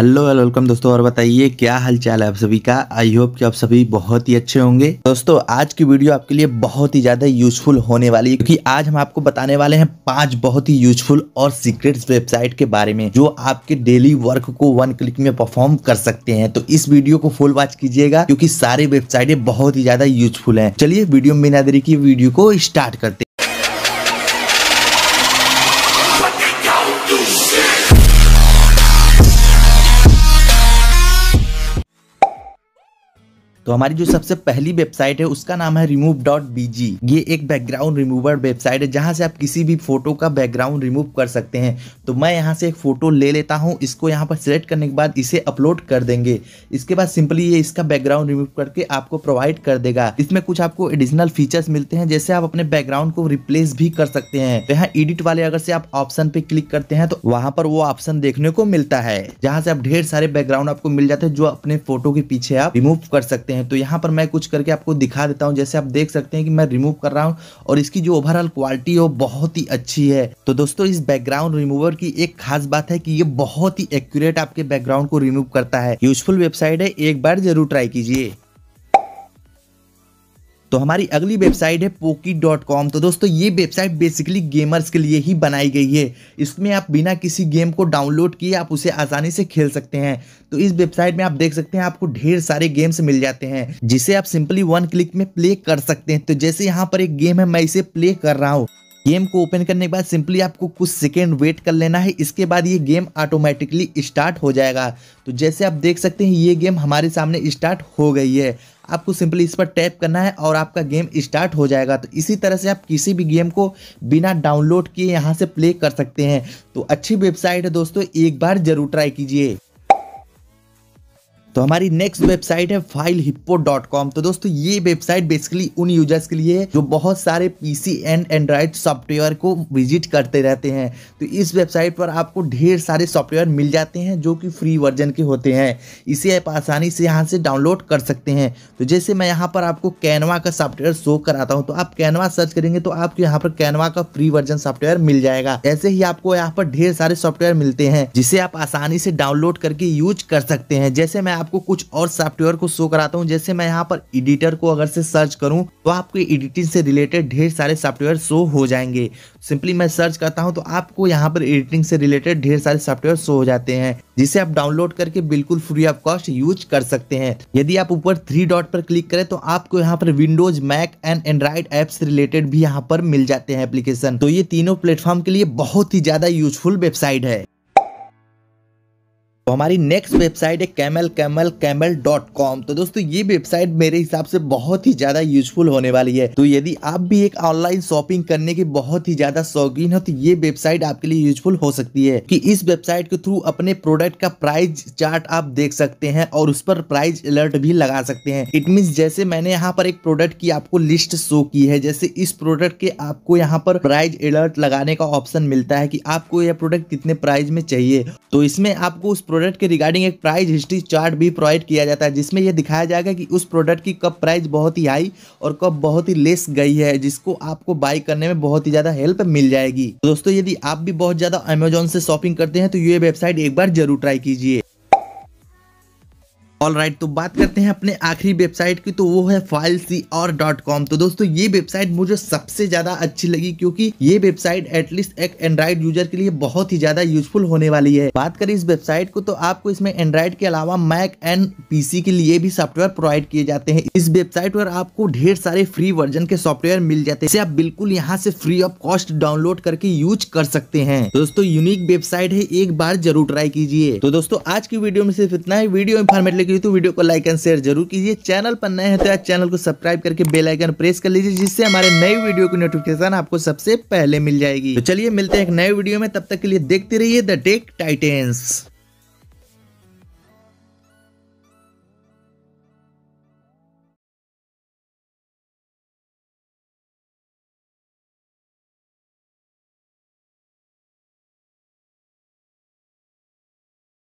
hello welcome दोस्तों और बताइए क्या हाल चाल है आप सभी का आई होप कि आप सभी बहुत ही अच्छे होंगे दोस्तों आज की वीडियो आपके लिए बहुत ही ज़्यादा यूजफुल होने वाली है क्योंकि आज हम आपको बताने वाले हैं पांच बहुत ही यूजफुल और सीक्रेट्स वेबसाइट के बारे में जो आपके डेली वर्क को वन क्लिक में परफॉर्म कर सकते हैं तो इस वीडियो को फुल वॉच कीजिएगा क्योंकि सारी वेबसाइटें बहुत ही ज़्यादा यूजफुल है चलिए वीडियो में बिना देरी की वीडियो को स्टार्ट करते तो हमारी जो सबसे पहली वेबसाइट है उसका नाम है रिमूव डॉट बीजी ये एक बैकग्राउंड रिमूवर वेबसाइट है जहां से आप किसी भी फोटो का बैकग्राउंड रिमूव कर सकते हैं तो मैं यहाँ से एक फोटो ले लेता हूँ इसको यहाँ पर सिलेक्ट करने के बाद इसे अपलोड कर देंगे इसके बाद सिंपली ये इसका बैकग्राउंड रिमूव करके आपको प्रोवाइड कर देगा इसमें कुछ आपको एडिशनल फीचर्स मिलते हैं जैसे आप अपने बैकग्राउंड को रिप्लेस भी कर सकते हैं तो यहाँ एडिट वाले अगर से आप ऑप्शन पे क्लिक करते हैं तो वहां पर वो ऑप्शन देखने को मिलता है जहाँ से आप ढेर सारे बैकग्राउंड आपको मिल जाते हैं जो अपने फोटो के पीछे आप रिमूव कर सकते हैं हैं तो यहाँ पर मैं कुछ करके आपको दिखा देता हूँ जैसे आप देख सकते हैं कि मैं रिमूव कर रहा हूँ और इसकी जो ओवरऑल क्वालिटी है बहुत ही अच्छी है तो दोस्तों इस बैकग्राउंड रिमूवर की एक खास बात है कि ये बहुत ही एक्यूरेट आपके बैकग्राउंड को रिमूव करता है यूजफुल वेबसाइट है एक बार जरूर ट्राई कीजिए तो हमारी अगली वेबसाइट है पोकी डॉट कॉम तो दोस्तों ये वेबसाइट बेसिकली गेमर्स के लिए ही बनाई गई है इसमें आप बिना किसी गेम को डाउनलोड किए आप उसे आसानी से खेल सकते हैं तो इस वेबसाइट में आप देख सकते हैं आपको ढेर सारे गेम्स मिल जाते हैं जिसे आप सिंपली वन क्लिक में प्ले कर सकते हैं तो जैसे यहाँ पर एक गेम है मैं इसे प्ले कर रहा हूँ गेम को ओपन करने के बाद सिंपली आपको कुछ सेकेंड वेट कर लेना है इसके बाद ये गेम ऑटोमेटिकली स्टार्ट हो जाएगा तो जैसे आप देख सकते हैं ये गेम हमारे सामने स्टार्ट हो गई है आपको सिंपली इस पर टैप करना है और आपका गेम स्टार्ट हो जाएगा तो इसी तरह से आप किसी भी गेम को बिना डाउनलोड किए यहाँ से प्ले कर सकते हैं तो अच्छी वेबसाइट है दोस्तों एक बार ज़रूर ट्राई कीजिए तो हमारी नेक्स्ट वेबसाइट है फाइल हिप्पो डॉट कॉम तो दोस्तों ये वेबसाइट बेसिकली उन यूजर्स के लिए है जो बहुत सारे पीसी एंड एंड्रॉयड सॉफ्टवेयर को विजिट करते रहते हैं तो इस वेबसाइट पर आपको ढेर सारे सॉफ्टवेयर मिल जाते हैं जो कि फ्री वर्जन के होते हैं इसे आप आसानी से यहाँ से डाउनलोड कर सकते हैं तो जैसे मैं यहाँ पर आपको कैनवा का सॉफ्टवेयर शो कराता हूँ तो आप कैनवा सर्च करेंगे तो आपको यहाँ पर कैनवा का फ्री वर्जन सॉफ्टवेयर मिल जाएगा ऐसे ही आपको यहाँ पर ढेर सारे सॉफ्टवेयर मिलते हैं जिसे आप आसानी से डाउनलोड करके यूज कर सकते हैं जैसे मैं आपको कुछ और सॉफ्टवेयर को शो कराता हूँ जैसे मैं यहाँ पर एडिटर को अगर से सर्च करूँ तो आपको एडिटिंग से रिलेटेड ढेर सारे सॉफ्टवेयर शो हो जाएंगे सिंपली मैं सर्च करता हूँ तो आपको यहाँ पर एडिटिंग से रिलेटेड ढेर सारे सॉफ्टवेयर शो हो जाते हैं जिसे आप डाउनलोड करके बिल्कुल फ्री ऑफ कॉस्ट यूज कर सकते हैं यदि आप ऊपर थ्री डॉट पर क्लिक करें तो आपको यहाँ पर Windows Mac and Android apps related भी यहाँ पर मिल जाते हैं एप्लीकेशन तो ये तीनों प्लेटफॉर्म के लिए बहुत ही ज्यादा यूजफुल वेबसाइट है तो हमारी नेक्स्ट वेबसाइट है camel camel camel dot com तो दोस्तों ये वेबसाइट मेरे हिसाब से बहुत ही ज़्यादा यूजफुल होने वाली है तो यदि आप भी एक ऑनलाइन शॉपिंग करने के बहुत ही ज़्यादा शौकीन हो तो ये वेबसाइट आपके लिए यूजफुल हो सकती है कि इस वेबसाइट के थ्रू अपने प्रोडक्ट का प्राइस चार्ट आप देख सकते हैं और उस पर प्राइस अलर्ट भी लगा सकते हैं इट मीन जैसे मैंने यहाँ पर एक प्रोडक्ट की आपको लिस्ट शो की है जैसे इस प्रोडक्ट के आपको यहाँ पर प्राइज अलर्ट लगाने का ऑप्शन मिलता है की आपको यह प्रोडक्ट कितने प्राइज में चाहिए तो इसमें आपको उस प्रोडक्ट प्रोडक्ट के रिगार्डिंग एक प्राइस हिस्ट्री चार्ट भी प्रोवाइड किया जाता है जिसमें यह दिखाया जाएगा कि उस प्रोडक्ट की कब प्राइस बहुत ही हाई और कब बहुत ही लेस गई है जिसको आपको बाई करने में बहुत ही ज़्यादा हेल्प मिल जाएगी दोस्तों यदि आप भी बहुत ज़्यादा अमेजोन से शॉपिंग करते हैं तो ये वेबसाइट एक बार जरूर ट्राई कीजिए ऑल राइट right, तो बात करते हैं अपने आखिरी वेबसाइट की तो वो है फाइल सी और डॉट कॉम तो दोस्तों ये वेबसाइट मुझे सबसे ज़्यादा अच्छी लगी क्योंकि ये वेबसाइट एटलीस्ट एक एंड्राइड यूजर के लिए बहुत ही ज़्यादा यूजफुल होने वाली है बात करें इस वेबसाइट को तो आपको इसमें एंड्रॉइड के अलावा मैक एंड पीसी के लिए भी सॉफ्टवेयर प्रोवाइड किए जाते हैं इस वेबसाइट पर आपको ढेर सारे फ्री वर्जन के सॉफ्टवेयर मिल जाते हैं इसे आप बिल्कुल यहाँ से फ्री ऑफ कॉस्ट डाउनलोड करके यूज कर सकते हैं दोस्तों यूनिक वेबसाइट है एक बार जरूर ट्राई कीजिए तो दोस्तों आज की वीडियो में सिर्फ इतना ही वीडियो इन्फॉर्मेटिव के तो वीडियो को लाइक एंड शेयर जरूर कीजिए चैनल पर नए हैं तो आज चैनल को सब्सक्राइब करके बेल आइकन प्रेस कर लीजिए जिससे हमारे नए वीडियो की नोटिफिकेशन आपको सबसे पहले मिल जाएगी तो चलिए मिलते हैं एक नए वीडियो में तब तक के लिए देखते रहिए द टेक टाइटेंस